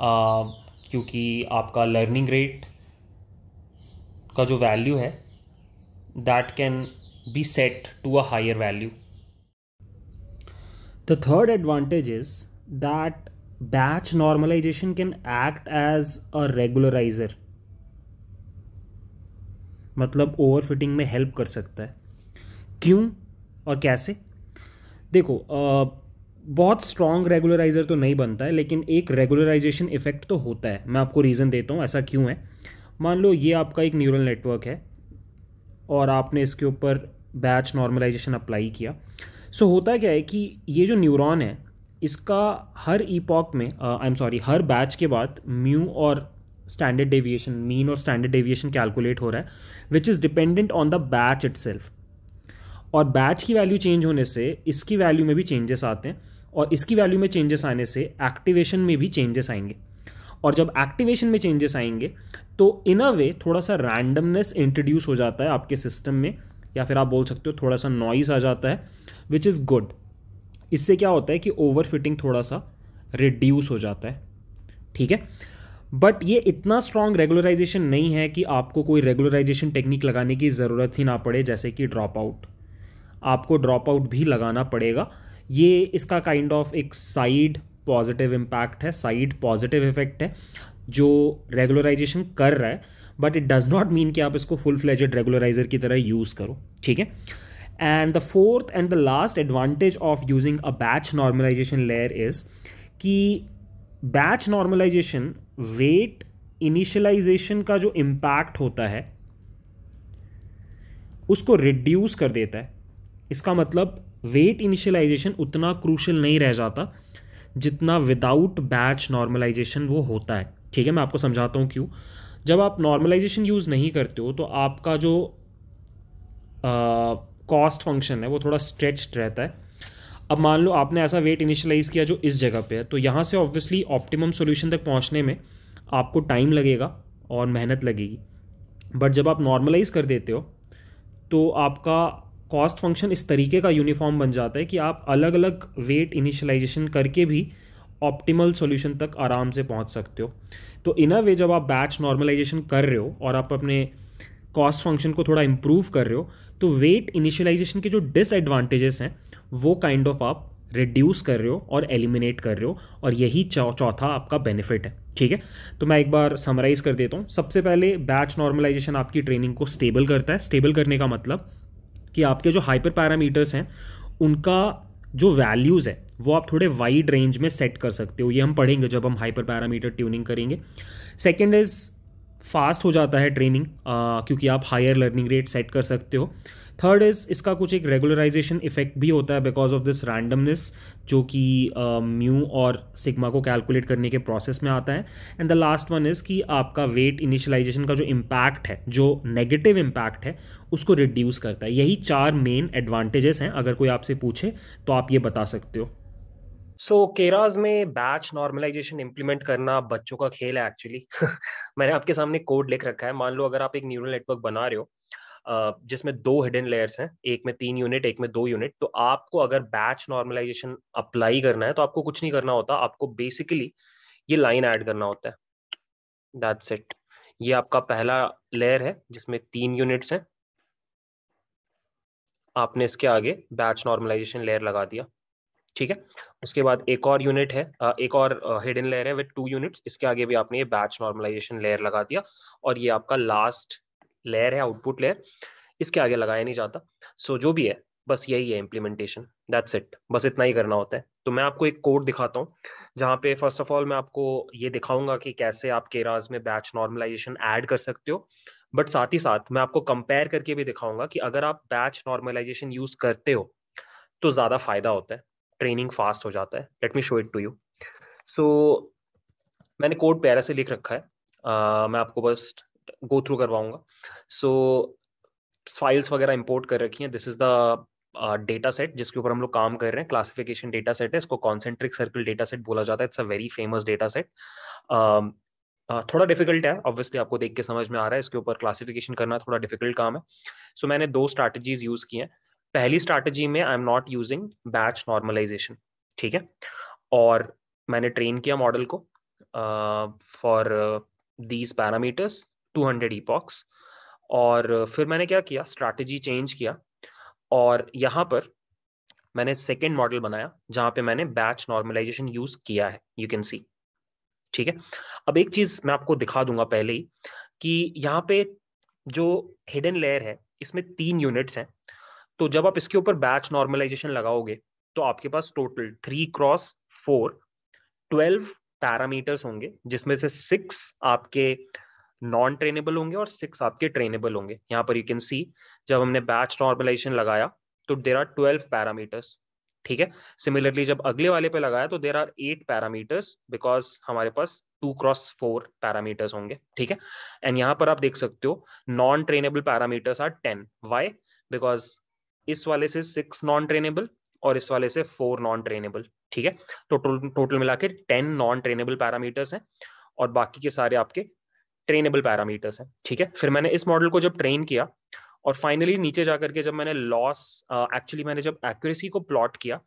आ, क्योंकि आपका लर्निंग रेट का जो वैल्यू है that can be set to a higher value the third advantage is that batch normalization can act as a regularizer मतलब ओवरफिटिंग में हेल्प कर सकता है क्यों और कैसे देखो आ, बहुत स्ट्रॉन्ग रेगुलराइजर तो नहीं बनता है लेकिन एक रेगुलराइजेशन इफेक्ट तो होता है मैं आपको रीज़न देता हूँ ऐसा क्यों है मान लो ये आपका एक न्यूरल नेटवर्क है और आपने इसके ऊपर बैच नॉर्मलाइजेशन अप्लाई किया सो so, होता क्या है कि ये जो न्यूरॉन है इसका हर ईपॉक में आई एम सॉरी हर बैच के बाद म्यू और स्टैंडर्ड डेविएशन मीन और स्टैंडर्ड डेविएशन कैलकुलेट हो रहा है which is dependent on the batch it और बैच की वैल्यू चेंज होने से इसकी वैल्यू में भी चेंजेस आते हैं और इसकी वैल्यू में चेंजेस आने से एक्टिवेशन में भी चेंजेस आएंगे और जब एक्टिवेशन में चेंजेस आएंगे तो इन अ वे थोड़ा सा रैंडमनेस इंट्रोड्यूस हो जाता है आपके सिस्टम में या फिर आप बोल सकते हो थोड़ा सा नॉइस आ जाता है विच इज़ गुड इससे क्या होता है कि ओवर फिटिंग थोड़ा सा रिड्यूस हो जाता है ठीक है बट ये इतना स्ट्रॉन्ग रेगुलराइजेशन नहीं है कि आपको कोई रेगुलराइजेशन टेक्निक लगाने की ज़रूरत ही ना पड़े जैसे कि ड्रॉप आउट आपको ड्रॉप आउट भी लगाना पड़ेगा ये इसका काइंड kind ऑफ of एक साइड पॉजिटिव इम्पैक्ट है साइड पॉजिटिव इफेक्ट है जो रेगुलराइजेशन कर रहा है but it does not mean कि आप इसको फुल फ्लेजेड रेगुलराइजर की तरह यूज़ करो ठीक है and the fourth and the last advantage of using a batch normalization layer is कि बैच नॉर्मलाइजेशन वेट इनिशियलाइजेशन का जो इम्पैक्ट होता है उसको रिड्यूस कर देता है इसका मतलब वेट इनिशियलाइजेशन उतना क्रूशल नहीं रह जाता जितना विदाउट बैच नॉर्मलाइजेशन वो होता है ठीक है मैं आपको समझाता हूँ क्यों जब आप नॉर्मलाइजेशन यूज़ नहीं करते हो तो आपका जो कॉस्ट फंक्शन है वो थोड़ा स्ट्रेच्ड रहता है अब मान लो आपने ऐसा वेट इनिशियलाइज़ किया जो इस जगह पे है तो यहाँ से ऑब्वियसली ऑप्टिमम सोल्यूशन तक पहुँचने में आपको टाइम लगेगा और मेहनत लगेगी बट जब आप नॉर्मलाइज कर देते हो तो आपका कॉस्ट फंक्शन इस तरीके का यूनिफॉर्म बन जाता है कि आप अलग अलग वेट इनिशलाइजेशन करके भी ऑप्टिमल सॉल्यूशन तक आराम से पहुंच सकते हो तो इन अ वे जब आप बैच नॉर्मलाइजेशन कर रहे हो और आप अपने कॉस्ट फंक्शन को थोड़ा इम्प्रूव कर रहे हो तो वेट इनिशियलाइजेशन के जो डिसएडवांटेजेस हैं वो काइंड ऑफ आप रिड्यूस कर रहे हो और एलिमिनेट कर रहे हो और यही चौथा आपका बेनिफिट है ठीक है तो मैं एक बार समराइज़ कर देता हूँ सबसे पहले बैच नॉर्मलाइजेशन आपकी ट्रेनिंग को स्टेबल करता है स्टेबल करने का मतलब कि आपके जो हाइपर पैरामीटर्स हैं उनका जो वैल्यूज़ है वो आप थोड़े वाइड रेंज में सेट कर सकते हो ये हम पढ़ेंगे जब हम हाइपर पैरामीटर ट्यूनिंग करेंगे सेकेंड इज़ फास्ट हो जाता है ट्रेनिंग क्योंकि आप हायर लर्निंग रेट सेट कर सकते हो थर्ड इज इसका कुछ एक रेगुलराइजेशन इफेक्ट भी होता है बिकॉज ऑफ दिस रैंडमनेस जो कि म्यू uh, और सिग्मा को कैलकुलेट करने के प्रोसेस में आता है and the last one is कि आपका वेट इनिशियलाइजेशन का जो इम्पैक्ट है जो नेगेटिव इम्पैक्ट है उसको रिड्यूस करता है यही चार मेन एडवांटेजेस हैं अगर कोई आपसे पूछे तो आप ये बता सकते हो सो so, केराज में बैच नॉर्मलाइजेशन इंप्लीमेंट करना बच्चों का खेल है एक्चुअली मैंने आपके सामने कोड लिख रखा है मान लो अगर आप एक न्यूरल नेटवर्क बना रहे हो जिसमें दो हिडन लेयर्स हैं एक में तीन यूनिट एक में दो यूनिट तो आपको अगर बैच नॉर्मलाइजेशन अप्लाई करना है तो आपको कुछ नहीं करना होता आपको बेसिकली ये लाइन ऐड करना होता है दैट्स इट ये आपका पहला लेयर है जिसमें तीन यूनिट्स हैं आपने इसके आगे बैच नॉर्मलाइजेशन लेयर लगा दिया ठीक है उसके बाद एक और यूनिट है एक और हिडन लेयर है विद टू यूनिट्स इसके आगे भी आपने ये बैच नॉर्मलाइजेशन लेयर लगा दिया और ये आपका लास्ट लेयर है आउटपुट लेयर इसके आगे लगाया नहीं जाता सो so, जो भी है बस यही है इम्प्लीमेंटेशन दैट्स इट बस इतना ही करना होता है तो मैं आपको एक कोड दिखाता हूँ जहाँ पे फर्स्ट ऑफ ऑल मैं आपको ये दिखाऊंगा कि कैसे आप केराज में बैच नॉर्मलाइजेशन ऐड कर सकते हो बट साथ ही साथ मैं आपको कंपेयर करके भी दिखाऊंगा कि अगर आप बैच नॉर्मलाइजेशन यूज करते हो तो ज़्यादा फायदा होता है ट्रेनिंग फास्ट हो जाता है let me show it to you so मैंने कोड पैरा से लिख रखा है uh, मैं आपको बस गो थ्रू करवाऊंगा सो फाइल्स वगैरह इंपोर्ट कर रखी हैं this is the data set जिसके ऊपर हम लोग काम कर रहे हैं क्लासिफिकेशन डेटा सेट है इसको कॉन्सेंट्रिक सर्कल डेटा सेट बोला जाता है it's a very famous data set थोड़ा डिफिकल्ट है ऑब्वियसली आपको देख के समझ में आ रहा है इसके ऊपर क्लासिफिकेशन करना थोड़ा डिफिकल्ट काम है सो so, मैंने दो स्ट्रैटेजीज यूज की हैं पहली स्ट्रैटेजी में I am not using batch normalization ठीक है और मैंने ट्रेन किया मॉडल को फॉर दीज पैरामीटर्स 200 ईपॉक्स और फिर मैंने क्या किया स्ट्रैटेजी चेंज किया और यहाँ पर मैंने सेकेंड मॉडल बनाया जहाँ पे मैंने बैच नॉर्मलाइजेशन यूज किया है यू कैन सी ठीक है अब एक चीज मैं आपको दिखा दूंगा पहले ही कि यहाँ पे जो हिडन लेयर है इसमें तीन यूनिट्स हैं तो जब आप इसके ऊपर बैच नॉर्मलाइजेशन लगाओगे तो आपके पास total three cross four twelve parameters होंगे जिसमें से सिक्स आपके नॉन ट्रेनेबल होंगे और सिक्स आपके ट्रेनेबल होंगे यहाँ पर यू कैन सी जब हमने बैच नॉर्मलाइजेशन लगाया तो देर आर ट्वेल्व पैरामीटर्स ठीक है सिमिलरली जब अगले वाले पे लगाया तो there are eight parameters because हमारे पास टू क्रॉस फोर पैरामीटर्स होंगे ठीक है एंड यहाँ पर आप देख सकते हो non trainable parameters are ten why because इस वाले से सिक्स नॉन ट्रेनेबल और इस वाले से फोर नॉन ट्रेनेबल ठीक है तो टोटल मिला के टेन नॉन ट्रेनेबल पैरामीटर्स हैं और बाकी के सारे आपके ट्रेनेबल पैरामीटर्स हैं ठीक है फिर मैंने इस मॉडल को जब ट्रेन किया और फाइनली नीचे जा करके जब मैंने लॉस एक्चुअली uh, मैंने जब एक्यूरेसी को प्लॉट किया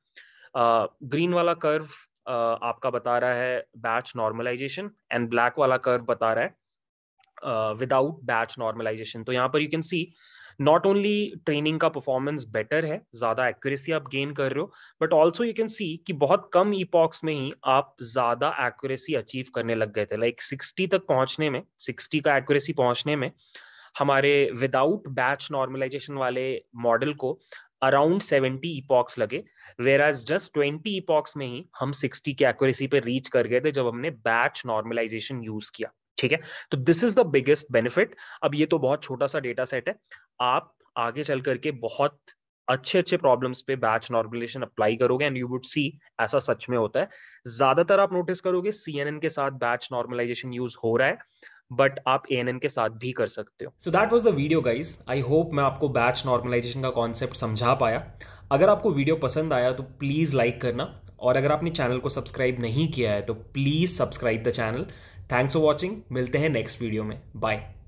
ग्रीन uh, वाला कर्व uh, आपका बता रहा है बैच नॉर्मलाइजेशन एंड ब्लैक वाला कर्व बता रहा है विदाउट बैच नॉर्मलाइजेशन तो यहाँ पर you can see not only training का परफॉर्मेंस बेटर है ज़्यादा एक्यूरेसी आप गेन कर रहे हो but also you can see कि बहुत कम ईपॉक्स में ही आप ज़्यादा एक्यूरेसी अचीव करने लग गए थे लाइक सिक्सटी तक पहुँचने में सिक्सटी का एक्यूरेसी पहुँचने में हमारे विदाउट बैच नॉर्मलाइजेशन वाले मॉडल को अराउंड सेवेंटी ईपॉक्स लगे whereas just twenty epochs में ही हम सिक्सटी की एक्यूरेसी पे रीच कर गए थे जब हमने बैच नॉर्मलाइजेशन यूज किया ठीक है तो this is the biggest benefit अब ये तो बहुत छोटा सा डेटा सेट है आप आगे चल करके बहुत अच्छे अच्छे प्रॉब्लम्स पे बैच नॉर्मलेशन अप्लाई करोगे एंड यू वुड सी ऐसा सच में होता है ज्यादातर आप नोटिस करोगे सी के साथ बैच नॉर्मलाइजेशन यूज हो रहा है बट आप ए के साथ भी कर सकते हो so that was the video guys I hope मैं आपको बैच नॉर्मलाइजेशन का कॉन्सेप्ट समझा पाया अगर आपको वीडियो पसंद आया तो प्लीज़ लाइक करना और अगर आपने चैनल को सब्सक्राइब नहीं किया है तो please subscribe the channel thanks for watching मिलते हैं नेक्स्ट वीडियो में बाय